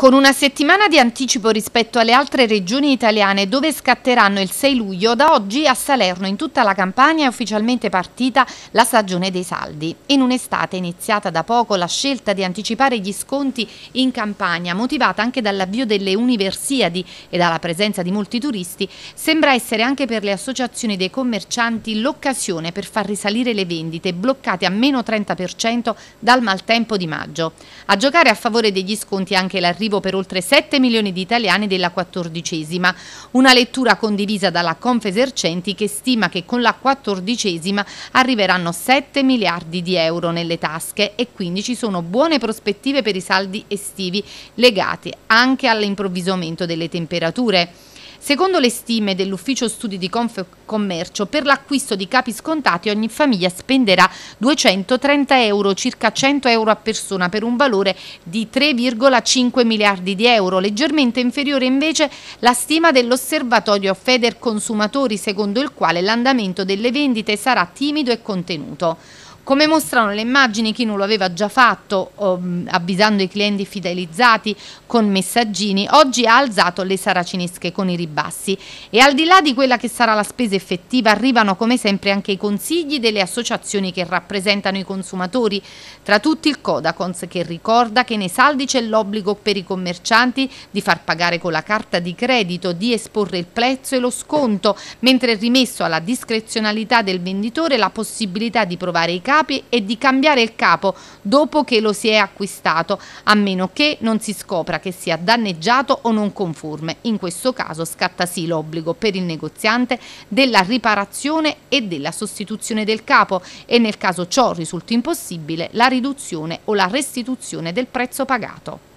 Con una settimana di anticipo rispetto alle altre regioni italiane dove scatteranno il 6 luglio, da oggi a Salerno in tutta la Campania è ufficialmente partita la stagione dei saldi. In un'estate iniziata da poco la scelta di anticipare gli sconti in campagna, motivata anche dall'avvio delle Universiadi e dalla presenza di molti turisti, sembra essere anche per le associazioni dei commercianti l'occasione per far risalire le vendite bloccate a meno 30% dal maltempo di maggio. A giocare a favore degli sconti anche l'arrivo educativo per oltre 7 milioni di italiani della quattordicesima. Una lettura condivisa dalla Confesercenti che stima che con la quattordicesima arriveranno 7 miliardi di euro nelle tasche e quindi ci sono buone prospettive per i saldi estivi legati anche all'improvvisomento delle temperature. Secondo le stime dell'Ufficio Studi di Confcommercio, per l'acquisto di capi scontati ogni famiglia spenderà 230 euro, circa 100 euro a persona, per un valore di 3,5 miliardi di euro, leggermente inferiore invece la stima dell'osservatorio Feder Consumatori, secondo il quale l'andamento delle vendite sarà timido e contenuto. Come mostrano le immagini, chi non lo aveva già fatto, um, avvisando i clienti fidelizzati con messaggini, oggi ha alzato le saracinesche con i ribassi. E al di là di quella che sarà la spesa effettiva, arrivano come sempre anche i consigli delle associazioni che rappresentano i consumatori, tra tutti il Codacons che ricorda che nei saldi c'è l'obbligo per i commercianti di far pagare con la carta di credito, di esporre il prezzo e lo sconto, mentre è rimesso alla discrezionalità del venditore la possibilità di provare i casi capi e di cambiare il capo dopo che lo si è acquistato, a meno che non si scopra che sia danneggiato o non conforme. In questo caso scatta sì l'obbligo per il negoziante della riparazione e della sostituzione del capo e nel caso ciò risulti impossibile la riduzione o la restituzione del prezzo pagato.